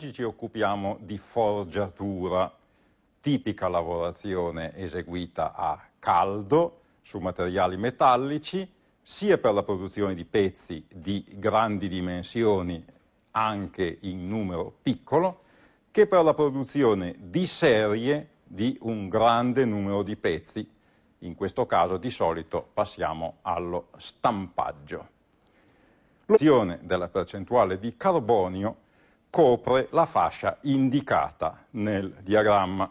Oggi ci occupiamo di forgiatura, tipica lavorazione eseguita a caldo su materiali metallici, sia per la produzione di pezzi di grandi dimensioni, anche in numero piccolo, che per la produzione di serie di un grande numero di pezzi. In questo caso di solito passiamo allo stampaggio. L'opzione della percentuale di carbonio copre la fascia indicata nel diagramma.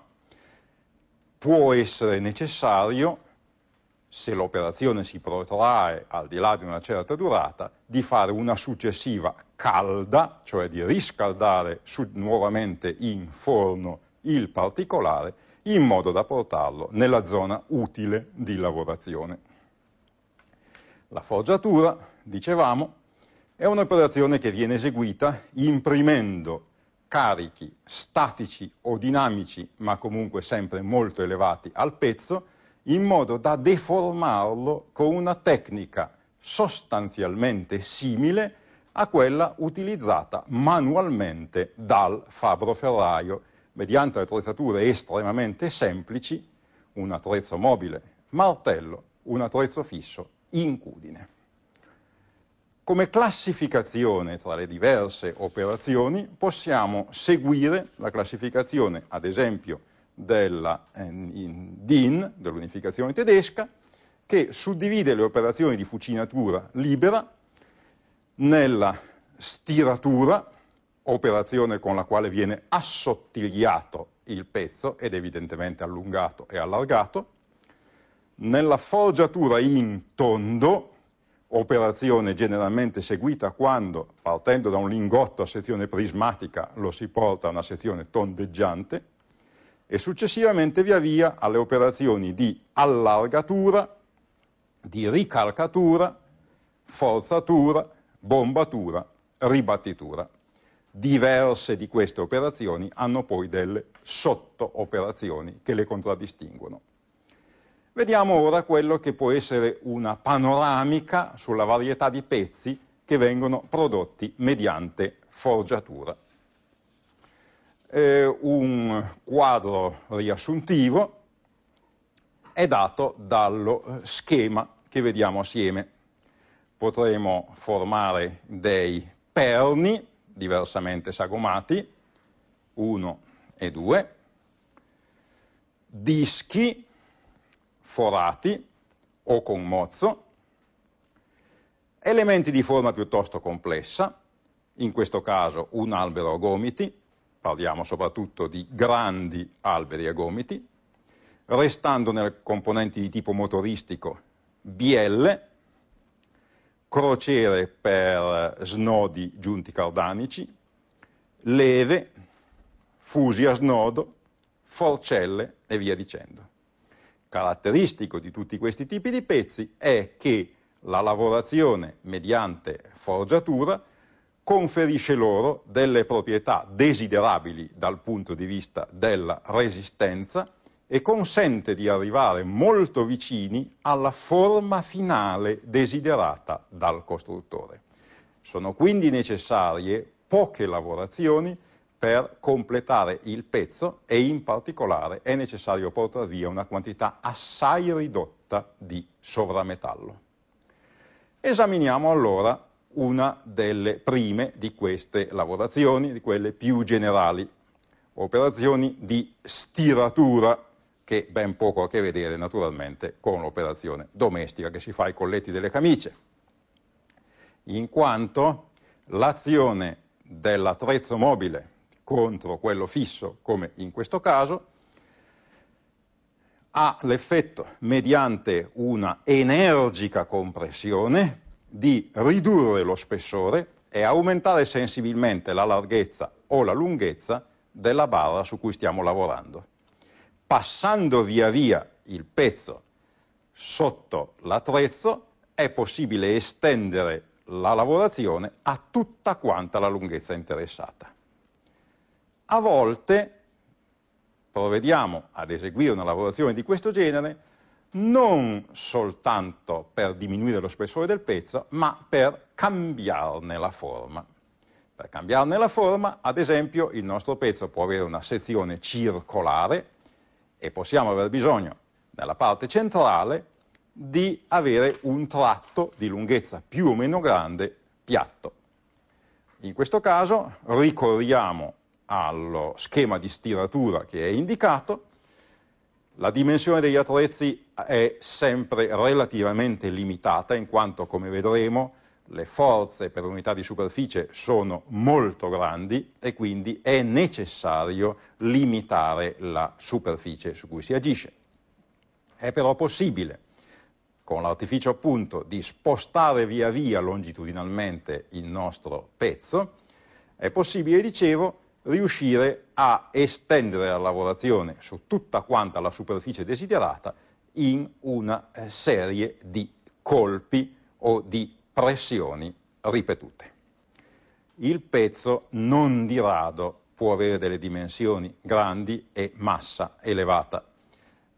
Può essere necessario, se l'operazione si protrae al di là di una certa durata, di fare una successiva calda, cioè di riscaldare nuovamente in forno il particolare, in modo da portarlo nella zona utile di lavorazione. La forgiatura, dicevamo, è un'operazione che viene eseguita imprimendo carichi statici o dinamici, ma comunque sempre molto elevati, al pezzo, in modo da deformarlo con una tecnica sostanzialmente simile a quella utilizzata manualmente dal fabbro ferraio, mediante attrezzature estremamente semplici, un attrezzo mobile, martello, un attrezzo fisso, incudine. Come classificazione tra le diverse operazioni possiamo seguire la classificazione, ad esempio, della eh, DIN, dell'unificazione tedesca, che suddivide le operazioni di fucinatura libera nella stiratura, operazione con la quale viene assottigliato il pezzo ed evidentemente allungato e allargato, nella forgiatura in tondo, operazione generalmente seguita quando, partendo da un lingotto a sezione prismatica, lo si porta a una sezione tondeggiante e successivamente via via alle operazioni di allargatura, di ricalcatura, forzatura, bombatura, ribattitura. Diverse di queste operazioni hanno poi delle sottooperazioni che le contraddistinguono. Vediamo ora quello che può essere una panoramica sulla varietà di pezzi che vengono prodotti mediante forgiatura. Eh, un quadro riassuntivo è dato dallo schema che vediamo assieme. Potremo formare dei perni diversamente sagomati, 1 e 2, dischi forati o con mozzo, elementi di forma piuttosto complessa, in questo caso un albero a gomiti, parliamo soprattutto di grandi alberi a gomiti, restando nelle componenti di tipo motoristico bielle, crociere per snodi giunti cardanici, leve, fusi a snodo, forcelle e via dicendo caratteristico di tutti questi tipi di pezzi è che la lavorazione mediante forgiatura conferisce loro delle proprietà desiderabili dal punto di vista della resistenza e consente di arrivare molto vicini alla forma finale desiderata dal costruttore. Sono quindi necessarie poche lavorazioni per completare il pezzo e in particolare è necessario portare via una quantità assai ridotta di sovrametallo. Esaminiamo allora una delle prime di queste lavorazioni, di quelle più generali, operazioni di stiratura che ben poco ha a che vedere naturalmente con l'operazione domestica che si fa ai colletti delle camicie, in quanto l'azione dell'attrezzo mobile contro quello fisso, come in questo caso, ha l'effetto, mediante una energica compressione, di ridurre lo spessore e aumentare sensibilmente la larghezza o la lunghezza della barra su cui stiamo lavorando. Passando via via il pezzo sotto l'attrezzo è possibile estendere la lavorazione a tutta quanta la lunghezza interessata a volte provvediamo ad eseguire una lavorazione di questo genere non soltanto per diminuire lo spessore del pezzo, ma per cambiarne la forma. Per cambiarne la forma, ad esempio, il nostro pezzo può avere una sezione circolare e possiamo aver bisogno, nella parte centrale, di avere un tratto di lunghezza più o meno grande piatto. In questo caso ricorriamo allo schema di stiratura che è indicato, la dimensione degli attrezzi è sempre relativamente limitata in quanto, come vedremo, le forze per unità di superficie sono molto grandi e quindi è necessario limitare la superficie su cui si agisce. È però possibile, con l'artificio appunto di spostare via via longitudinalmente il nostro pezzo, è possibile, dicevo, riuscire a estendere la lavorazione su tutta quanta la superficie desiderata in una eh, serie di colpi o di pressioni ripetute. Il pezzo non di rado può avere delle dimensioni grandi e massa elevata.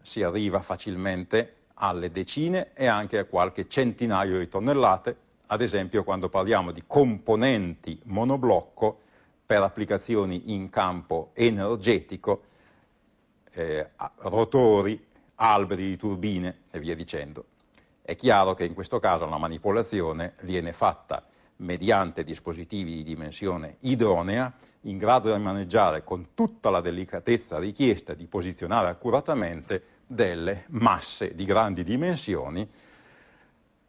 Si arriva facilmente alle decine e anche a qualche centinaio di tonnellate, ad esempio quando parliamo di componenti monoblocco per applicazioni in campo energetico, eh, rotori, alberi di turbine e via dicendo. È chiaro che in questo caso la manipolazione viene fatta mediante dispositivi di dimensione idonea, in grado di maneggiare con tutta la delicatezza richiesta di posizionare accuratamente delle masse di grandi dimensioni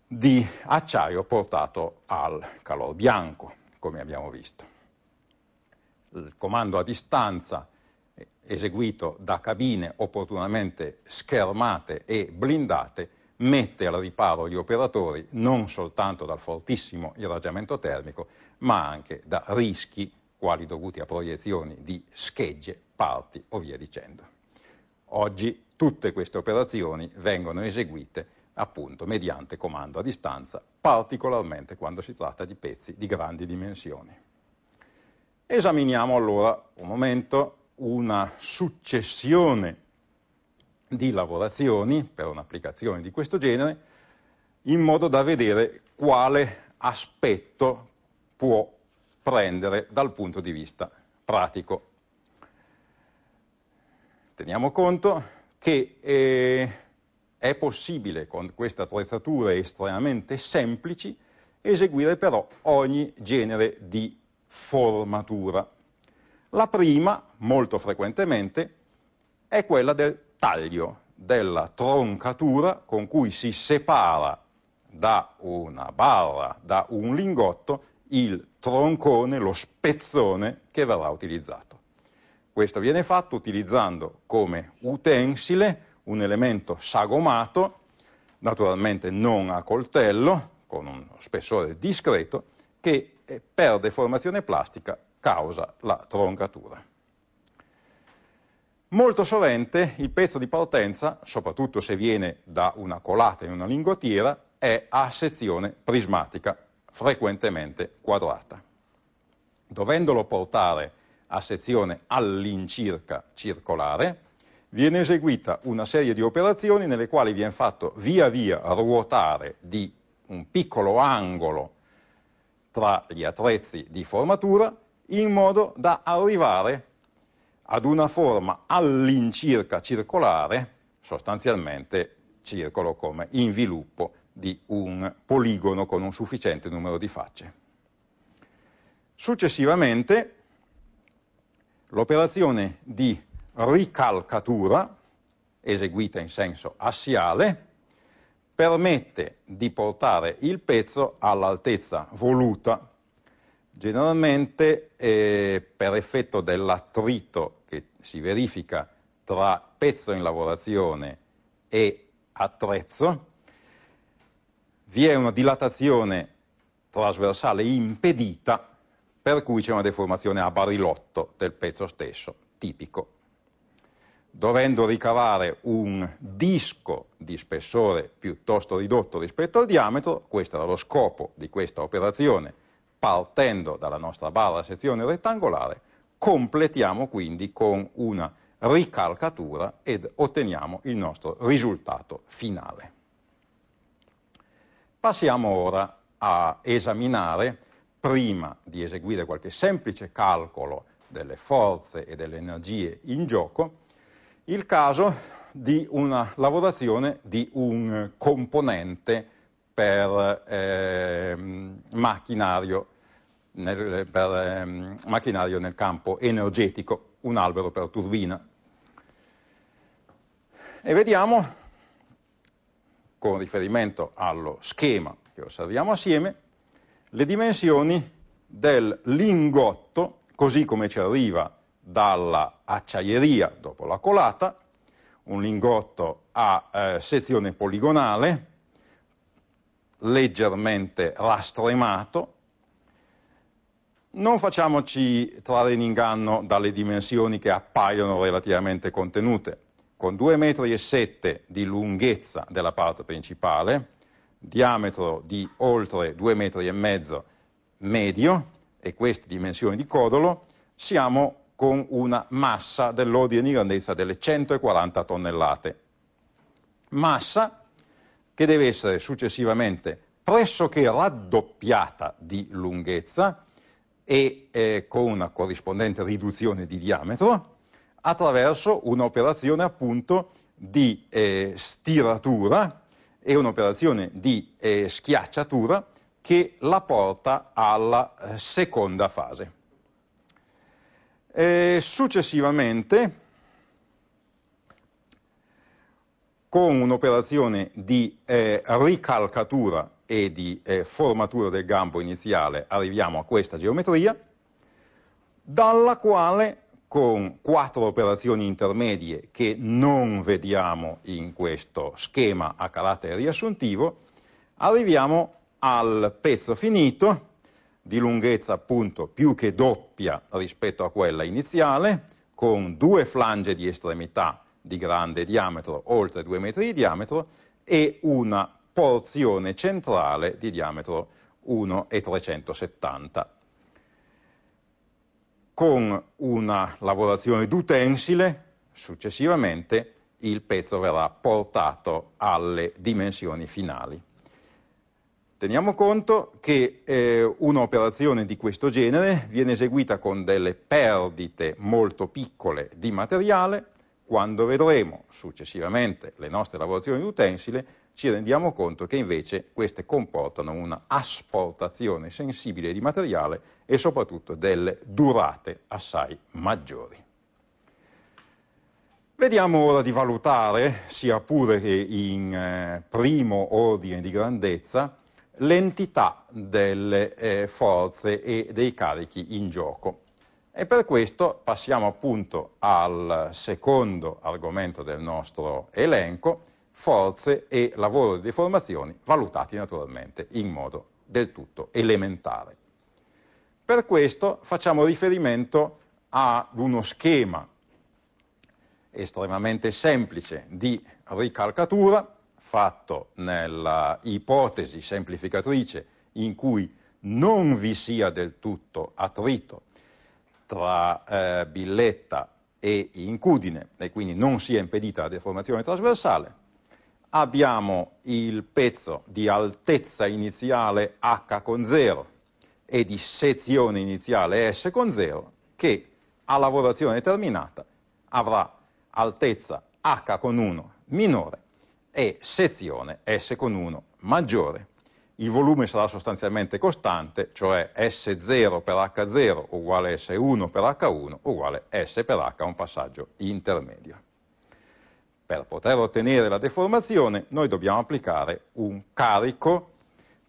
di acciaio portato al calore bianco, come abbiamo visto il comando a distanza eseguito da cabine opportunamente schermate e blindate mette al riparo gli operatori non soltanto dal fortissimo irraggiamento termico, ma anche da rischi quali dovuti a proiezioni di schegge, parti o via dicendo. Oggi tutte queste operazioni vengono eseguite appunto mediante comando a distanza, particolarmente quando si tratta di pezzi di grandi dimensioni. Esaminiamo allora un momento una successione di lavorazioni per un'applicazione di questo genere in modo da vedere quale aspetto può prendere dal punto di vista pratico. Teniamo conto che eh, è possibile con queste attrezzature estremamente semplici eseguire però ogni genere di formatura. La prima, molto frequentemente, è quella del taglio, della troncatura con cui si separa da una barra, da un lingotto, il troncone, lo spezzone che verrà utilizzato. Questo viene fatto utilizzando come utensile un elemento sagomato, naturalmente non a coltello, con uno spessore discreto, che e perde formazione plastica, causa la troncatura. Molto sovente il pezzo di partenza, soprattutto se viene da una colata in una linguattiera, è a sezione prismatica, frequentemente quadrata. Dovendolo portare a sezione all'incirca circolare, viene eseguita una serie di operazioni nelle quali viene fatto via via ruotare di un piccolo angolo tra gli attrezzi di formatura in modo da arrivare ad una forma all'incirca circolare, sostanzialmente circolo come inviluppo di un poligono con un sufficiente numero di facce. Successivamente l'operazione di ricalcatura, eseguita in senso assiale, permette di portare il pezzo all'altezza voluta. Generalmente eh, per effetto dell'attrito che si verifica tra pezzo in lavorazione e attrezzo, vi è una dilatazione trasversale impedita per cui c'è una deformazione a barilotto del pezzo stesso, tipico dovendo ricavare un disco di spessore piuttosto ridotto rispetto al diametro, questo era lo scopo di questa operazione, partendo dalla nostra barra sezione rettangolare, completiamo quindi con una ricalcatura ed otteniamo il nostro risultato finale. Passiamo ora a esaminare, prima di eseguire qualche semplice calcolo delle forze e delle energie in gioco, il caso di una lavorazione di un componente per eh, macchinario nel, per, eh, macchinario nel campo energetico, un albero per turbina. E vediamo, con riferimento allo schema che osserviamo assieme, le dimensioni del lingotto, così come ci arriva dalla acciaieria dopo la colata, un lingotto a eh, sezione poligonale, leggermente rastremato. Non facciamoci trarre in inganno dalle dimensioni che appaiono relativamente contenute. Con 2,7 metri di lunghezza della parte principale, diametro di oltre 2,5 metri medio e queste dimensioni di codolo, siamo con una massa dell'ordine di grandezza delle 140 tonnellate. Massa che deve essere successivamente pressoché raddoppiata di lunghezza e eh, con una corrispondente riduzione di diametro attraverso un'operazione appunto di eh, stiratura e un'operazione di eh, schiacciatura che la porta alla eh, seconda fase. E successivamente, con un'operazione di eh, ricalcatura e di eh, formatura del gambo iniziale arriviamo a questa geometria, dalla quale con quattro operazioni intermedie che non vediamo in questo schema a carattere riassuntivo, arriviamo al pezzo finito di lunghezza appunto più che doppia rispetto a quella iniziale, con due flange di estremità di grande diametro, oltre 2 metri di diametro, e una porzione centrale di diametro 1,370. Con una lavorazione d'utensile, successivamente il pezzo verrà portato alle dimensioni finali. Teniamo conto che eh, un'operazione di questo genere viene eseguita con delle perdite molto piccole di materiale, quando vedremo successivamente le nostre lavorazioni di utensile ci rendiamo conto che invece queste comportano un'asportazione sensibile di materiale e soprattutto delle durate assai maggiori. Vediamo ora di valutare, sia pure che in eh, primo ordine di grandezza, l'entità delle eh, forze e dei carichi in gioco. E per questo passiamo appunto al secondo argomento del nostro elenco, forze e lavoro di deformazioni, valutati naturalmente in modo del tutto elementare. Per questo facciamo riferimento ad uno schema estremamente semplice di ricalcatura fatto nella ipotesi semplificatrice in cui non vi sia del tutto attrito tra eh, billetta e incudine e quindi non sia impedita la deformazione trasversale. Abbiamo il pezzo di altezza iniziale h con 0 e di sezione iniziale s con 0 che a lavorazione terminata avrà altezza h con 1 minore e sezione S con 1 maggiore. Il volume sarà sostanzialmente costante, cioè S0 per H0 uguale S1 per H1 uguale S per H, un passaggio intermedio. Per poter ottenere la deformazione noi dobbiamo applicare un carico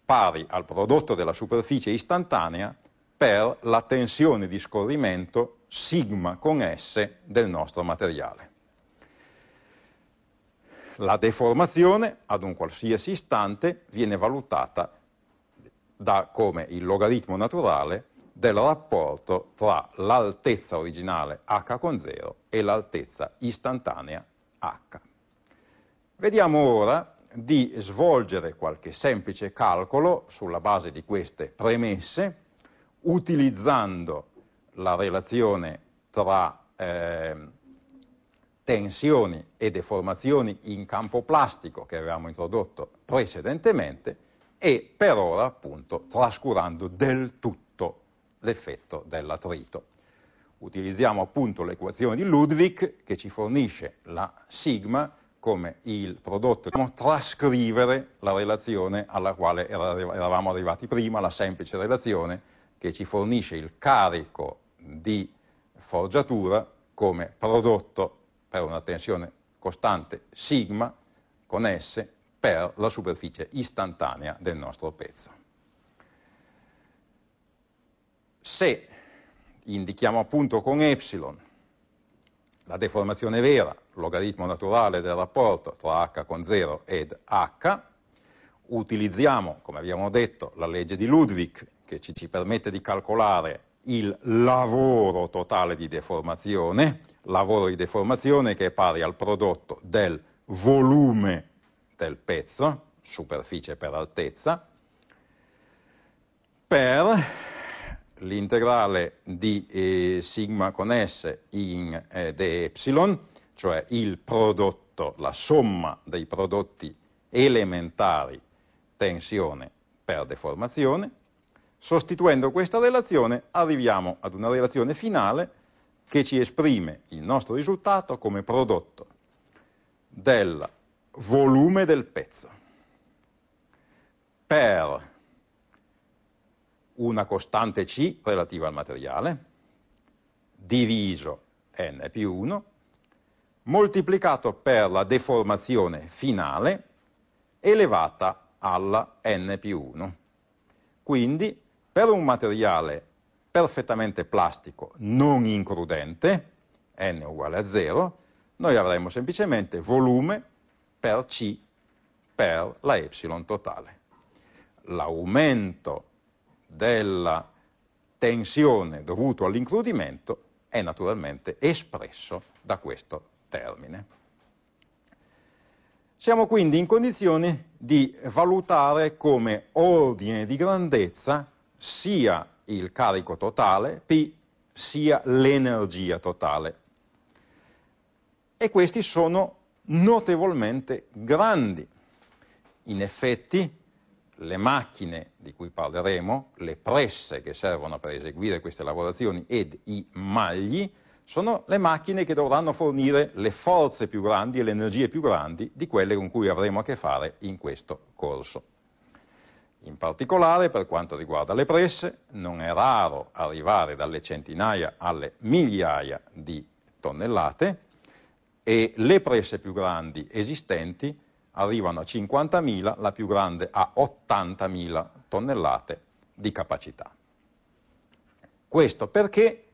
pari al prodotto della superficie istantanea per la tensione di scorrimento sigma con S del nostro materiale. La deformazione ad un qualsiasi istante viene valutata da come il logaritmo naturale del rapporto tra l'altezza originale h con 0 e l'altezza istantanea h. Vediamo ora di svolgere qualche semplice calcolo sulla base di queste premesse, utilizzando la relazione tra eh, tensioni e deformazioni in campo plastico che avevamo introdotto precedentemente e per ora appunto trascurando del tutto l'effetto dell'attrito. Utilizziamo appunto l'equazione di Ludwig che ci fornisce la sigma come il prodotto, dobbiamo trascrivere la relazione alla quale eravamo arrivati prima, la semplice relazione che ci fornisce il carico di forgiatura come prodotto per una tensione costante sigma con S per la superficie istantanea del nostro pezzo. Se indichiamo appunto con epsilon la deformazione vera, logaritmo naturale del rapporto tra h con 0 ed h, utilizziamo, come abbiamo detto, la legge di Ludwig che ci, ci permette di calcolare il lavoro totale di deformazione, lavoro di deformazione che è pari al prodotto del volume del pezzo, superficie per altezza, per l'integrale di eh, sigma con S in eh, de epsilon, cioè il prodotto, la somma dei prodotti elementari tensione per deformazione, Sostituendo questa relazione arriviamo ad una relazione finale che ci esprime il nostro risultato come prodotto del volume del pezzo per una costante C relativa al materiale diviso n più 1 moltiplicato per la deformazione finale elevata alla n più 1. Quindi per un materiale perfettamente plastico non incrudente, n uguale a 0, noi avremo semplicemente volume per C per la y totale. L'aumento della tensione dovuto all'incrudimento è naturalmente espresso da questo termine. Siamo quindi in condizioni di valutare come ordine di grandezza sia il carico totale, P sia l'energia totale. E questi sono notevolmente grandi. In effetti le macchine di cui parleremo, le presse che servono per eseguire queste lavorazioni ed i magli, sono le macchine che dovranno fornire le forze più grandi e le energie più grandi di quelle con cui avremo a che fare in questo corso. In particolare, per quanto riguarda le presse, non è raro arrivare dalle centinaia alle migliaia di tonnellate e le presse più grandi esistenti arrivano a 50.000, la più grande a 80.000 tonnellate di capacità. Questo perché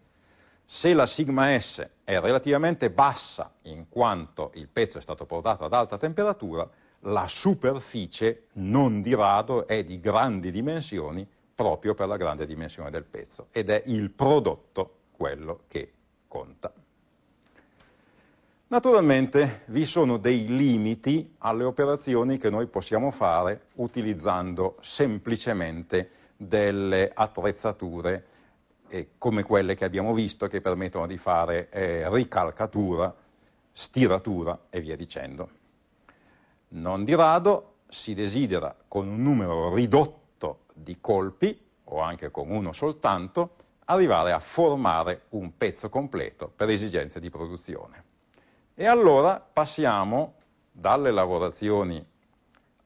se la sigma S è relativamente bassa in quanto il pezzo è stato portato ad alta temperatura, la superficie non di rado è di grandi dimensioni proprio per la grande dimensione del pezzo ed è il prodotto quello che conta. Naturalmente vi sono dei limiti alle operazioni che noi possiamo fare utilizzando semplicemente delle attrezzature eh, come quelle che abbiamo visto che permettono di fare eh, ricalcatura, stiratura e via dicendo. Non di rado si desidera con un numero ridotto di colpi, o anche con uno soltanto, arrivare a formare un pezzo completo per esigenze di produzione. E allora passiamo dalle lavorazioni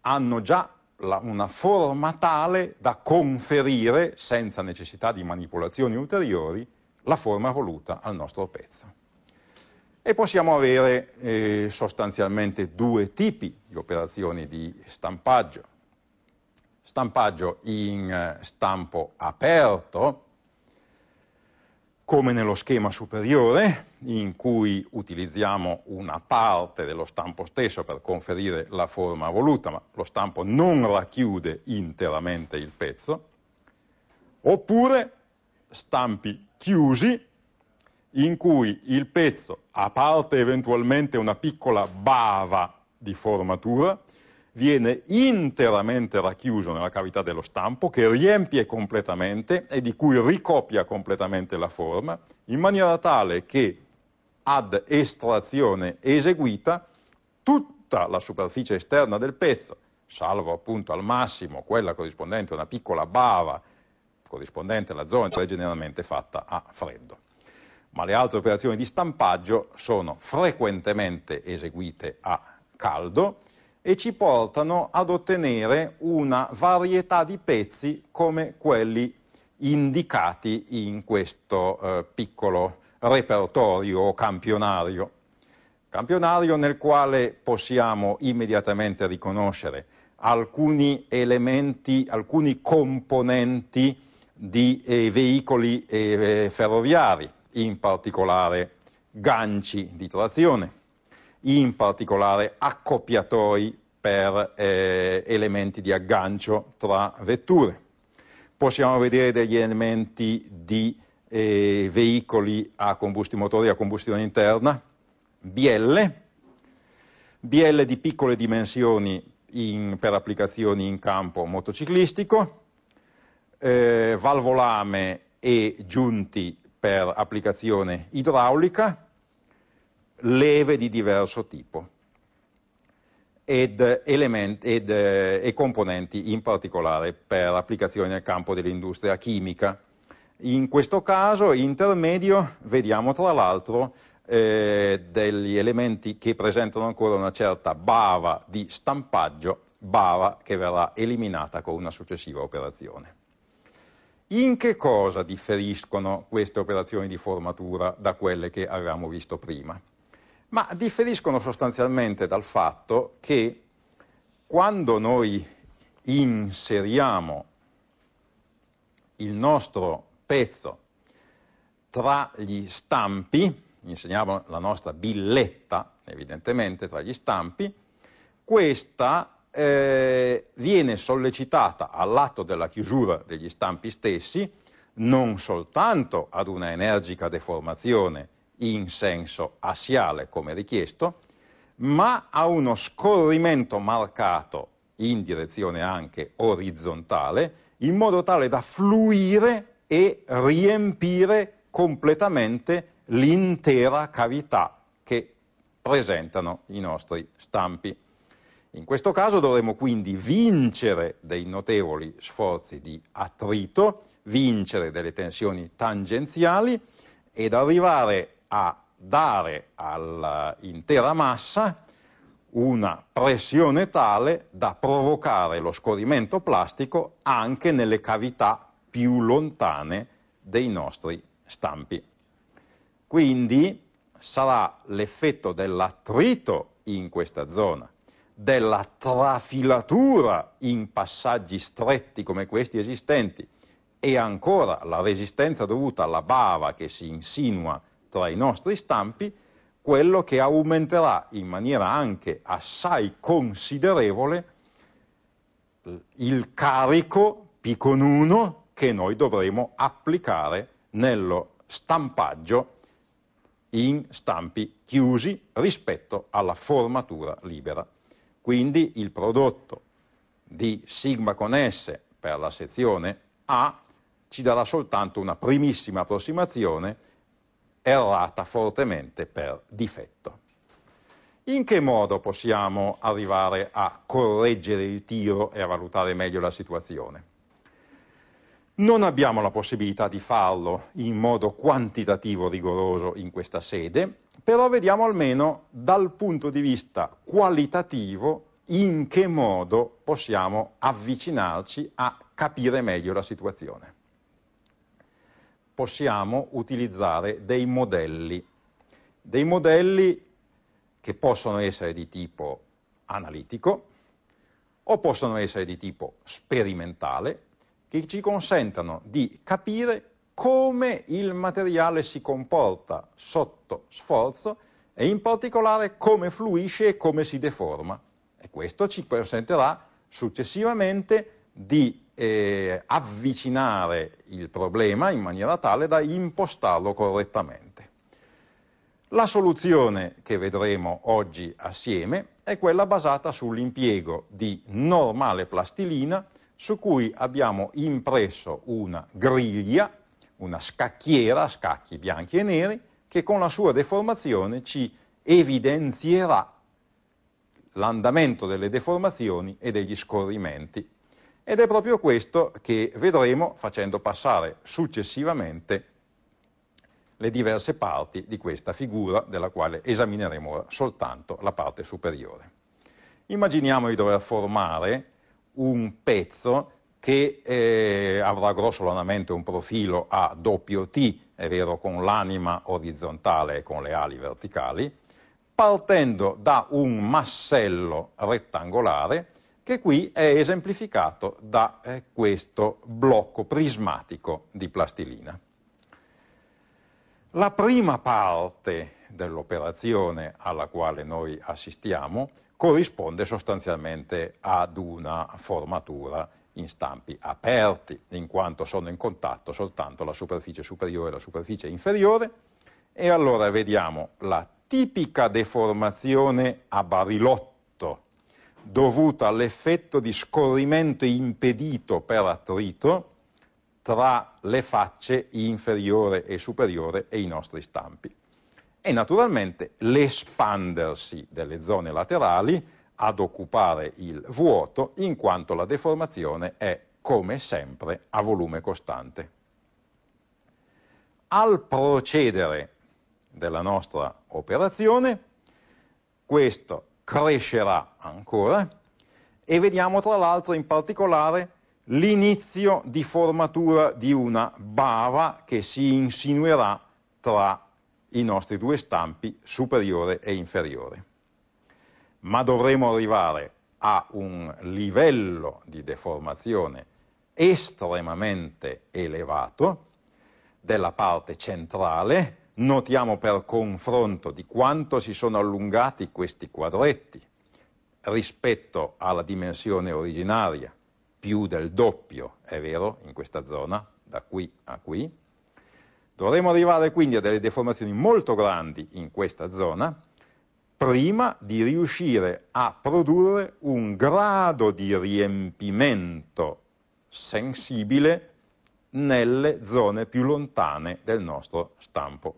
hanno già la, una forma tale da conferire, senza necessità di manipolazioni ulteriori, la forma voluta al nostro pezzo. E possiamo avere eh, sostanzialmente due tipi di operazioni di stampaggio. Stampaggio in eh, stampo aperto, come nello schema superiore, in cui utilizziamo una parte dello stampo stesso per conferire la forma voluta, ma lo stampo non racchiude interamente il pezzo, oppure stampi chiusi in cui il pezzo, a parte eventualmente una piccola bava di formatura, viene interamente racchiuso nella cavità dello stampo che riempie completamente e di cui ricopia completamente la forma in maniera tale che ad estrazione eseguita tutta la superficie esterna del pezzo, salvo appunto al massimo quella corrispondente a una piccola bava corrispondente alla zona in è cioè generalmente fatta a freddo ma le altre operazioni di stampaggio sono frequentemente eseguite a caldo e ci portano ad ottenere una varietà di pezzi come quelli indicati in questo eh, piccolo repertorio o campionario. Campionario nel quale possiamo immediatamente riconoscere alcuni elementi, alcuni componenti di eh, veicoli eh, ferroviari, in particolare ganci di trazione, in particolare accoppiatori per eh, elementi di aggancio tra vetture. Possiamo vedere degli elementi di eh, veicoli a motori a combustione interna, BL, BL di piccole dimensioni in, per applicazioni in campo motociclistico, eh, valvolame e giunti per applicazione idraulica, leve di diverso tipo ed, element, ed eh, e componenti in particolare per applicazioni nel campo dell'industria chimica. In questo caso intermedio vediamo tra l'altro eh, degli elementi che presentano ancora una certa bava di stampaggio, bava che verrà eliminata con una successiva operazione. In che cosa differiscono queste operazioni di formatura da quelle che avevamo visto prima? Ma differiscono sostanzialmente dal fatto che quando noi inseriamo il nostro pezzo tra gli stampi, inseriamo la nostra billetta evidentemente tra gli stampi, questa eh, viene sollecitata all'atto della chiusura degli stampi stessi non soltanto ad una energica deformazione in senso assiale come richiesto, ma a uno scorrimento marcato in direzione anche orizzontale, in modo tale da fluire e riempire completamente l'intera cavità che presentano i nostri stampi. In questo caso dovremo quindi vincere dei notevoli sforzi di attrito, vincere delle tensioni tangenziali ed arrivare a dare all'intera massa una pressione tale da provocare lo scorrimento plastico anche nelle cavità più lontane dei nostri stampi. Quindi sarà l'effetto dell'attrito in questa zona della trafilatura in passaggi stretti come questi esistenti e ancora la resistenza dovuta alla bava che si insinua tra i nostri stampi, quello che aumenterà in maniera anche assai considerevole eh, il carico P con 1 che noi dovremo applicare nello stampaggio in stampi chiusi rispetto alla formatura libera. Quindi il prodotto di sigma con S per la sezione A ci darà soltanto una primissima approssimazione errata fortemente per difetto. In che modo possiamo arrivare a correggere il tiro e a valutare meglio la situazione? Non abbiamo la possibilità di farlo in modo quantitativo rigoroso in questa sede, però vediamo almeno dal punto di vista qualitativo in che modo possiamo avvicinarci a capire meglio la situazione. Possiamo utilizzare dei modelli, dei modelli che possono essere di tipo analitico o possono essere di tipo sperimentale, che ci consentano di capire come il materiale si comporta sotto sforzo e in particolare come fluisce e come si deforma. E questo ci consentirà successivamente di eh, avvicinare il problema in maniera tale da impostarlo correttamente. La soluzione che vedremo oggi assieme è quella basata sull'impiego di normale plastilina su cui abbiamo impresso una griglia, una scacchiera, a scacchi bianchi e neri, che con la sua deformazione ci evidenzierà l'andamento delle deformazioni e degli scorrimenti. Ed è proprio questo che vedremo facendo passare successivamente le diverse parti di questa figura, della quale esamineremo soltanto la parte superiore. Immaginiamo di dover formare un pezzo che eh, avrà grossolanamente un profilo a doppio T, è vero, con l'anima orizzontale e con le ali verticali, partendo da un massello rettangolare che qui è esemplificato da eh, questo blocco prismatico di plastilina. La prima parte dell'operazione alla quale noi assistiamo corrisponde sostanzialmente ad una formatura in stampi aperti, in quanto sono in contatto soltanto la superficie superiore e la superficie inferiore. E allora vediamo la tipica deformazione a barilotto dovuta all'effetto di scorrimento impedito per attrito tra le facce inferiore e superiore e i nostri stampi e naturalmente l'espandersi delle zone laterali ad occupare il vuoto in quanto la deformazione è come sempre a volume costante. Al procedere della nostra operazione questo crescerà ancora e vediamo tra l'altro in particolare l'inizio di formatura di una bava che si insinuerà tra i nostri due stampi superiore e inferiore. Ma dovremo arrivare a un livello di deformazione estremamente elevato della parte centrale, notiamo per confronto di quanto si sono allungati questi quadretti rispetto alla dimensione originaria, più del doppio, è vero, in questa zona, da qui a qui, Dovremmo arrivare quindi a delle deformazioni molto grandi in questa zona prima di riuscire a produrre un grado di riempimento sensibile nelle zone più lontane del nostro stampo.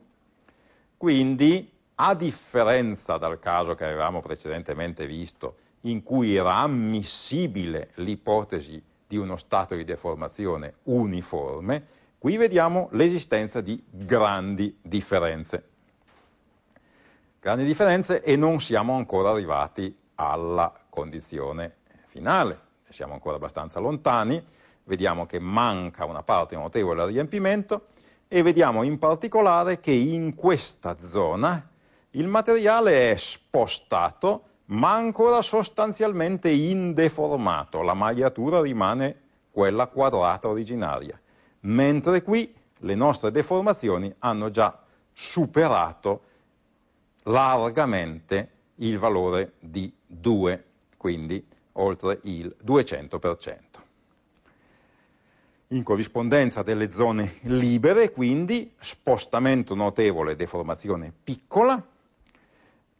Quindi, a differenza dal caso che avevamo precedentemente visto, in cui era ammissibile l'ipotesi di uno stato di deformazione uniforme, Qui vediamo l'esistenza di grandi differenze. Grandi differenze e non siamo ancora arrivati alla condizione finale, siamo ancora abbastanza lontani, vediamo che manca una parte notevole al riempimento e vediamo in particolare che in questa zona il materiale è spostato ma ancora sostanzialmente indeformato, la magliatura rimane quella quadrata originaria mentre qui le nostre deformazioni hanno già superato largamente il valore di 2, quindi oltre il 200%. In corrispondenza delle zone libere, quindi spostamento notevole, deformazione piccola,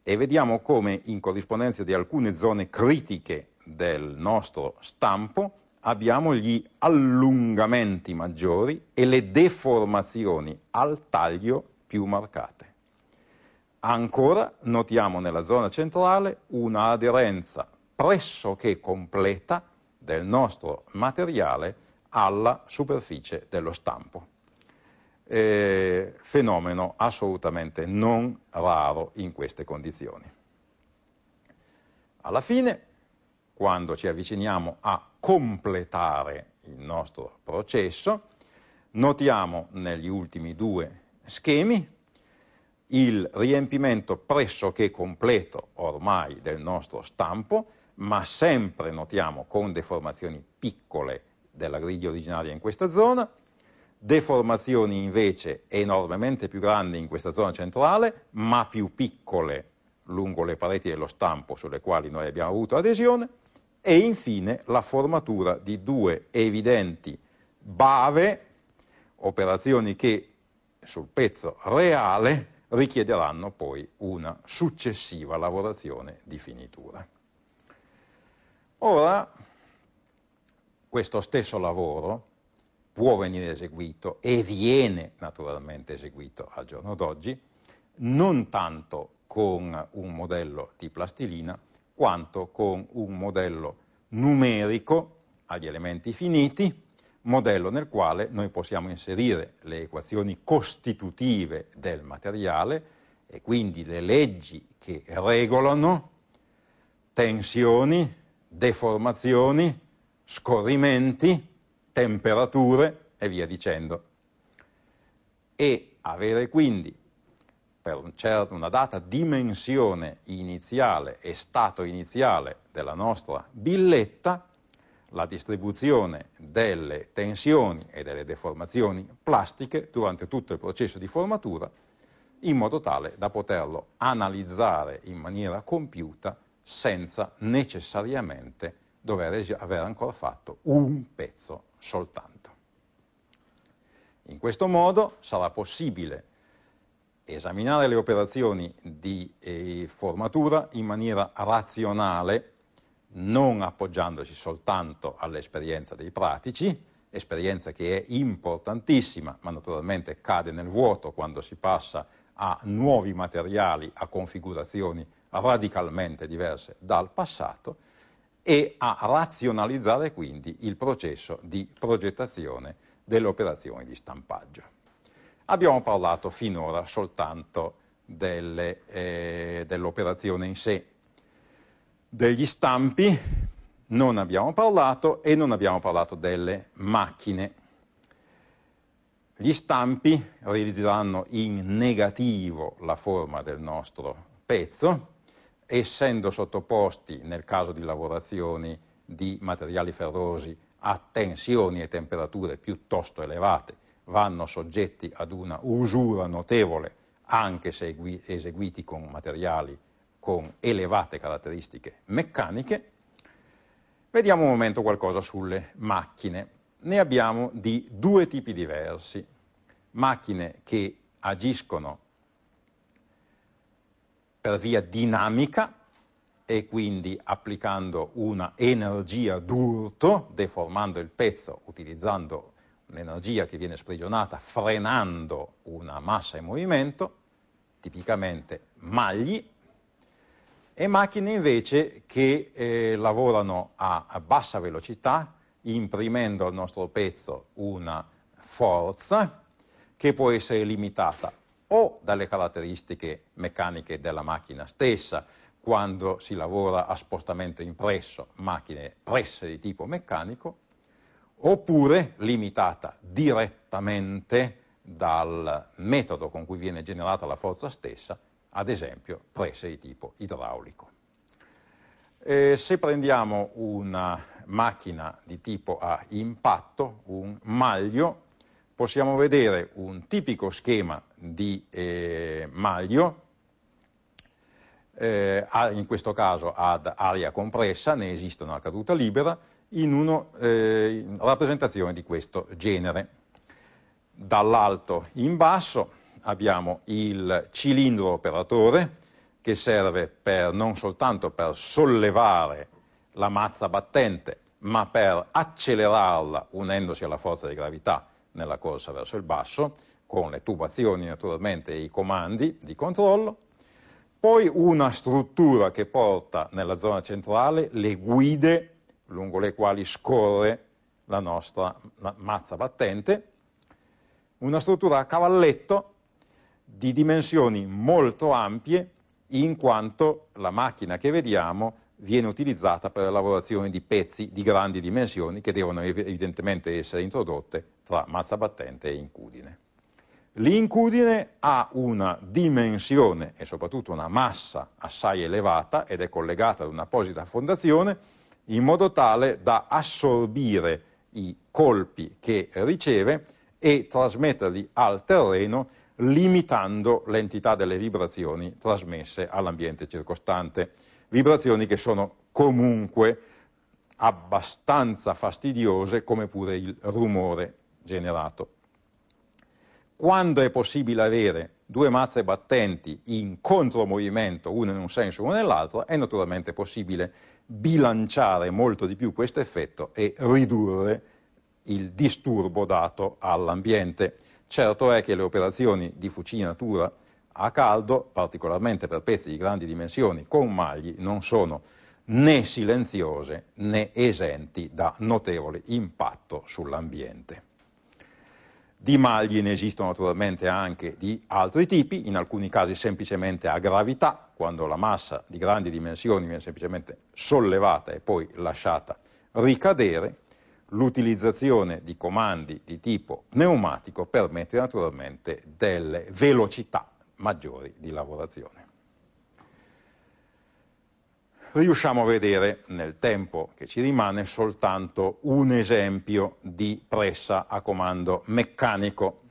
e vediamo come in corrispondenza di alcune zone critiche del nostro stampo, abbiamo gli allungamenti maggiori e le deformazioni al taglio più marcate. Ancora notiamo nella zona centrale una aderenza pressoché completa del nostro materiale alla superficie dello stampo. Eh, fenomeno assolutamente non raro in queste condizioni. Alla fine, quando ci avviciniamo a completare il nostro processo. Notiamo negli ultimi due schemi il riempimento pressoché completo ormai del nostro stampo, ma sempre notiamo con deformazioni piccole della griglia originaria in questa zona, deformazioni invece enormemente più grandi in questa zona centrale, ma più piccole lungo le pareti dello stampo sulle quali noi abbiamo avuto adesione, e infine la formatura di due evidenti bave, operazioni che sul pezzo reale richiederanno poi una successiva lavorazione di finitura. Ora, questo stesso lavoro può venire eseguito e viene naturalmente eseguito al giorno d'oggi, non tanto con un modello di plastilina, quanto con un modello numerico agli elementi finiti, modello nel quale noi possiamo inserire le equazioni costitutive del materiale e quindi le leggi che regolano tensioni, deformazioni, scorrimenti, temperature e via dicendo. E avere quindi per una data dimensione iniziale e stato iniziale della nostra billetta la distribuzione delle tensioni e delle deformazioni plastiche durante tutto il processo di formatura in modo tale da poterlo analizzare in maniera compiuta senza necessariamente dover aver ancora fatto un pezzo soltanto. In questo modo sarà possibile esaminare le operazioni di eh, formatura in maniera razionale, non appoggiandosi soltanto all'esperienza dei pratici, esperienza che è importantissima, ma naturalmente cade nel vuoto quando si passa a nuovi materiali, a configurazioni radicalmente diverse dal passato, e a razionalizzare quindi il processo di progettazione delle operazioni di stampaggio. Abbiamo parlato finora soltanto eh, dell'operazione in sé. Degli stampi non abbiamo parlato e non abbiamo parlato delle macchine. Gli stampi realizzeranno in negativo la forma del nostro pezzo, essendo sottoposti, nel caso di lavorazioni di materiali ferrosi, a tensioni e temperature piuttosto elevate vanno soggetti ad una usura notevole, anche se eseguiti con materiali con elevate caratteristiche meccaniche. Vediamo un momento qualcosa sulle macchine. Ne abbiamo di due tipi diversi. Macchine che agiscono per via dinamica e quindi applicando una energia d'urto, deformando il pezzo utilizzando l'energia che viene sprigionata frenando una massa in movimento, tipicamente magli, e macchine invece che eh, lavorano a, a bassa velocità, imprimendo al nostro pezzo una forza che può essere limitata o dalle caratteristiche meccaniche della macchina stessa, quando si lavora a spostamento impresso, macchine presse di tipo meccanico, oppure limitata direttamente dal metodo con cui viene generata la forza stessa, ad esempio prese di tipo idraulico. E se prendiamo una macchina di tipo a impatto, un maglio, possiamo vedere un tipico schema di eh, maglio, eh, in questo caso ad aria compressa, ne esiste una caduta libera, in una eh, rappresentazione di questo genere. Dall'alto in basso abbiamo il cilindro operatore che serve per, non soltanto per sollevare la mazza battente, ma per accelerarla unendosi alla forza di gravità nella corsa verso il basso, con le tubazioni naturalmente e i comandi di controllo, poi una struttura che porta nella zona centrale le guide lungo le quali scorre la nostra mazza battente, una struttura a cavalletto di dimensioni molto ampie in quanto la macchina che vediamo viene utilizzata per la lavorazione di pezzi di grandi dimensioni che devono evidentemente essere introdotte tra mazza battente e incudine. L'incudine ha una dimensione e soprattutto una massa assai elevata ed è collegata ad un'apposita fondazione in modo tale da assorbire i colpi che riceve e trasmetterli al terreno limitando l'entità delle vibrazioni trasmesse all'ambiente circostante, vibrazioni che sono comunque abbastanza fastidiose come pure il rumore generato quando è possibile avere due mazze battenti in contromovimento, uno in un senso e uno nell'altro, è naturalmente possibile bilanciare molto di più questo effetto e ridurre il disturbo dato all'ambiente. Certo è che le operazioni di fucinatura a caldo, particolarmente per pezzi di grandi dimensioni, con magli, non sono né silenziose né esenti da notevole impatto sull'ambiente. Di maglie ne esistono naturalmente anche di altri tipi, in alcuni casi semplicemente a gravità, quando la massa di grandi dimensioni viene semplicemente sollevata e poi lasciata ricadere. L'utilizzazione di comandi di tipo pneumatico permette naturalmente delle velocità maggiori di lavorazione riusciamo a vedere nel tempo che ci rimane soltanto un esempio di pressa a comando meccanico.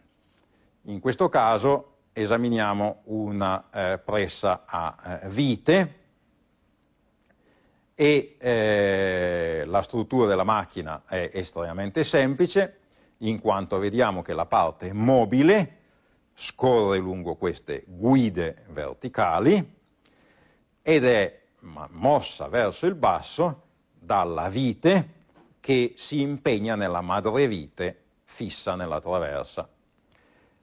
In questo caso esaminiamo una eh, pressa a eh, vite e eh, la struttura della macchina è estremamente semplice in quanto vediamo che la parte mobile scorre lungo queste guide verticali ed è mossa verso il basso dalla vite che si impegna nella madrevite fissa nella traversa.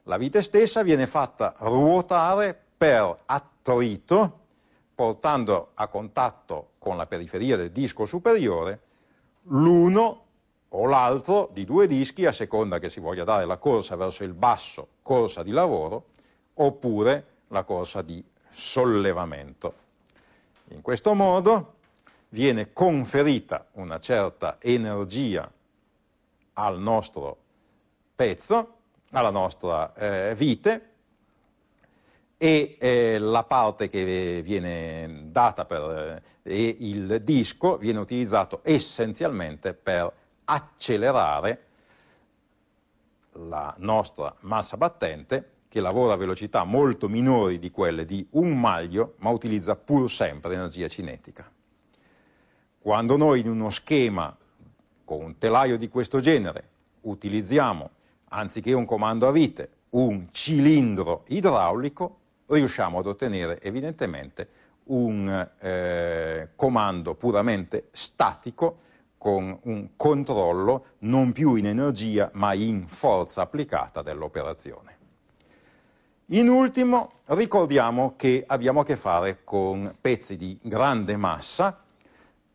La vite stessa viene fatta ruotare per attrito, portando a contatto con la periferia del disco superiore l'uno o l'altro di due dischi, a seconda che si voglia dare la corsa verso il basso, corsa di lavoro, oppure la corsa di sollevamento. In questo modo viene conferita una certa energia al nostro pezzo, alla nostra eh, vite e eh, la parte che viene data per eh, il disco viene utilizzato essenzialmente per accelerare la nostra massa battente che lavora a velocità molto minori di quelle di un maglio, ma utilizza pur sempre energia cinetica. Quando noi in uno schema con un telaio di questo genere utilizziamo, anziché un comando a vite, un cilindro idraulico, riusciamo ad ottenere evidentemente un eh, comando puramente statico con un controllo non più in energia ma in forza applicata dell'operazione. In ultimo ricordiamo che abbiamo a che fare con pezzi di grande massa,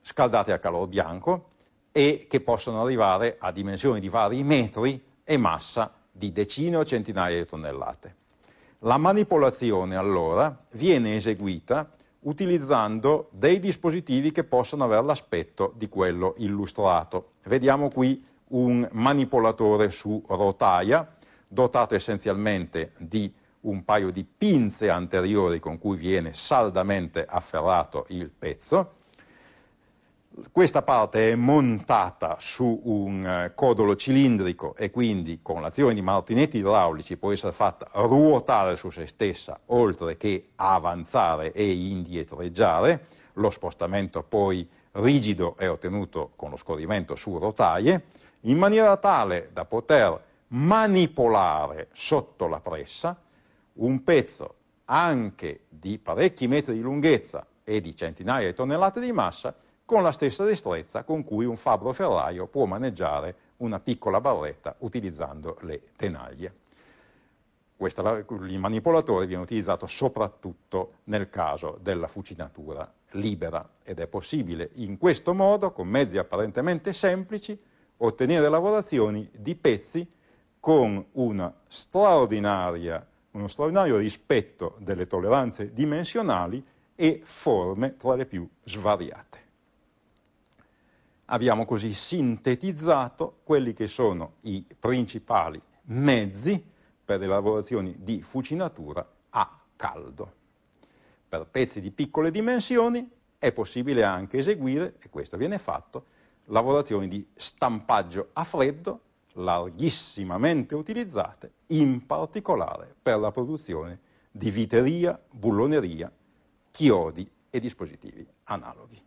scaldati a calore bianco, e che possono arrivare a dimensioni di vari metri e massa di decine o centinaia di tonnellate. La manipolazione allora viene eseguita utilizzando dei dispositivi che possono avere l'aspetto di quello illustrato. Vediamo qui un manipolatore su rotaia dotato essenzialmente di un paio di pinze anteriori con cui viene saldamente afferrato il pezzo. Questa parte è montata su un eh, codolo cilindrico e quindi con l'azione di martinetti idraulici può essere fatta ruotare su se stessa oltre che avanzare e indietreggiare. Lo spostamento poi rigido è ottenuto con lo scorrimento su rotaie in maniera tale da poter manipolare sotto la pressa un pezzo anche di parecchi metri di lunghezza e di centinaia di tonnellate di massa con la stessa destrezza con cui un fabbro ferraio può maneggiare una piccola barretta utilizzando le tenaglie. Questo, il manipolatore viene utilizzato soprattutto nel caso della fucinatura libera ed è possibile in questo modo, con mezzi apparentemente semplici, ottenere lavorazioni di pezzi con una straordinaria uno straordinario rispetto delle tolleranze dimensionali e forme tra le più svariate. Abbiamo così sintetizzato quelli che sono i principali mezzi per le lavorazioni di fucinatura a caldo. Per pezzi di piccole dimensioni è possibile anche eseguire, e questo viene fatto, lavorazioni di stampaggio a freddo larghissimamente utilizzate, in particolare per la produzione di viteria, bulloneria, chiodi e dispositivi analoghi.